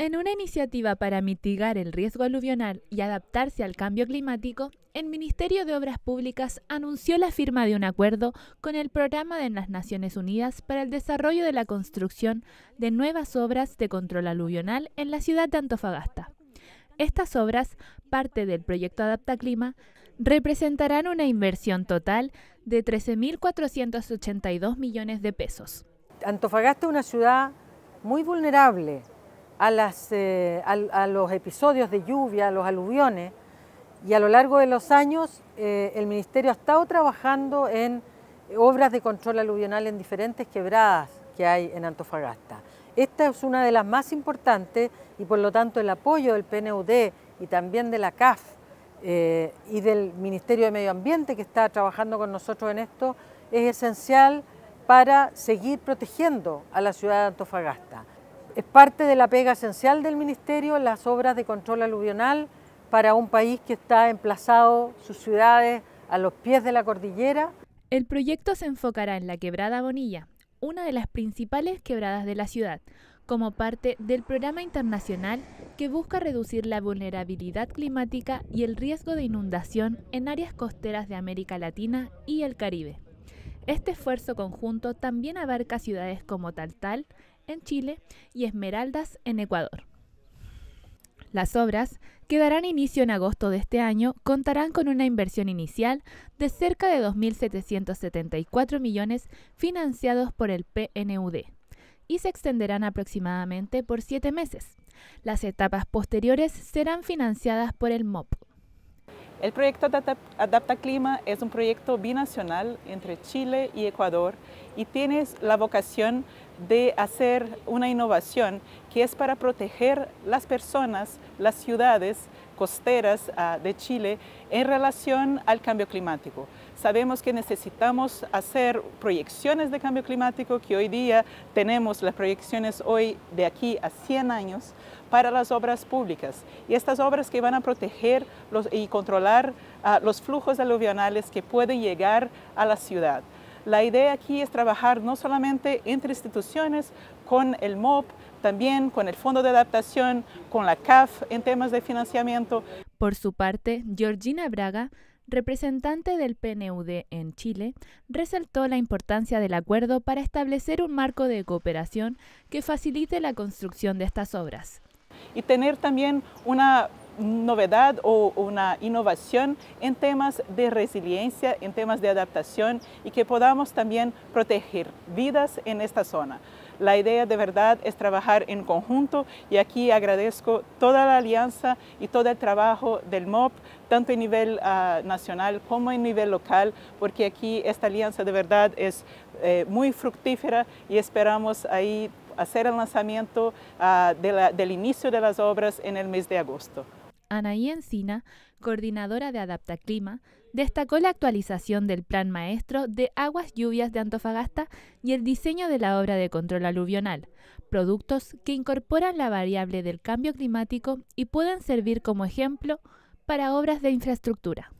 En una iniciativa para mitigar el riesgo aluvional y adaptarse al cambio climático, el Ministerio de Obras Públicas anunció la firma de un acuerdo con el Programa de las Naciones Unidas para el Desarrollo de la Construcción de Nuevas Obras de Control Aluvional en la ciudad de Antofagasta. Estas obras, parte del proyecto Adapta Clima, representarán una inversión total de 13.482 millones de pesos. Antofagasta es una ciudad muy vulnerable eh, a, los episodios de lluvia, a los aluviones, y a lo largo de los años eh, el Ministerio ha estado trabajando en obras de control aluvional en diferentes quebradas que hay en Antofagasta. Esta es una de las más importantes y por lo tanto el apoyo del PNUD y también de la CAF eh, y del Ministerio de Medio Ambiente que está trabajando con nosotros en esto es esencial para seguir protegiendo a la ciudad de Antofagasta. Es parte de la pega esencial del Ministerio las obras de control aluvional para un país que está emplazado, sus ciudades, a los pies de la cordillera. El proyecto se enfocará en la quebrada Bonilla, una de las principales quebradas de la ciudad, como parte del programa internacional que busca reducir la vulnerabilidad climática y el riesgo de inundación en áreas costeras de América Latina y el Caribe. Este esfuerzo conjunto también abarca ciudades como Taltal, en Chile y Esmeraldas en Ecuador. Las obras, que darán inicio en agosto de este año, contarán con una inversión inicial de cerca de 2.774 millones financiados por el PNUD y se extenderán aproximadamente por siete meses. Las etapas posteriores serán financiadas por el MOP. El proyecto Adapta Clima es un proyecto binacional entre Chile y Ecuador y tiene la vocación de hacer una innovación que es para proteger las personas, las ciudades costeras ah, de Chile en relación al cambio climático. Sabemos que necesitamos hacer proyecciones de cambio climático, que hoy día tenemos las proyecciones hoy de aquí a 100 años para las obras públicas. Y estas obras que van a proteger y controlar ah, los flujos aluvionales que pueden llegar a la ciudad. La idea aquí es trabajar no solamente entre instituciones, con el MOP, también con el Fondo de Adaptación, con la CAF en temas de financiamiento. Por su parte, Georgina Braga, representante del PNUD en Chile, resaltó la importancia del acuerdo para establecer un marco de cooperación que facilite la construcción de estas obras. Y tener también una novedad o una innovación en temas de resiliencia, en temas de adaptación y que podamos también proteger vidas en esta zona. La idea de verdad es trabajar en conjunto y aquí agradezco toda la alianza y todo el trabajo del MOP, tanto a nivel ah, nacional como a nivel local, porque aquí esta alianza de verdad es eh, muy fructífera y esperamos ahí hacer el lanzamiento ah, del inicio de las obras en el mes de agosto. Anaí Encina, coordinadora de Clima, destacó la actualización del Plan Maestro de Aguas Lluvias de Antofagasta y el diseño de la obra de control aluvional, productos que incorporan la variable del cambio climático y pueden servir como ejemplo para obras de infraestructura.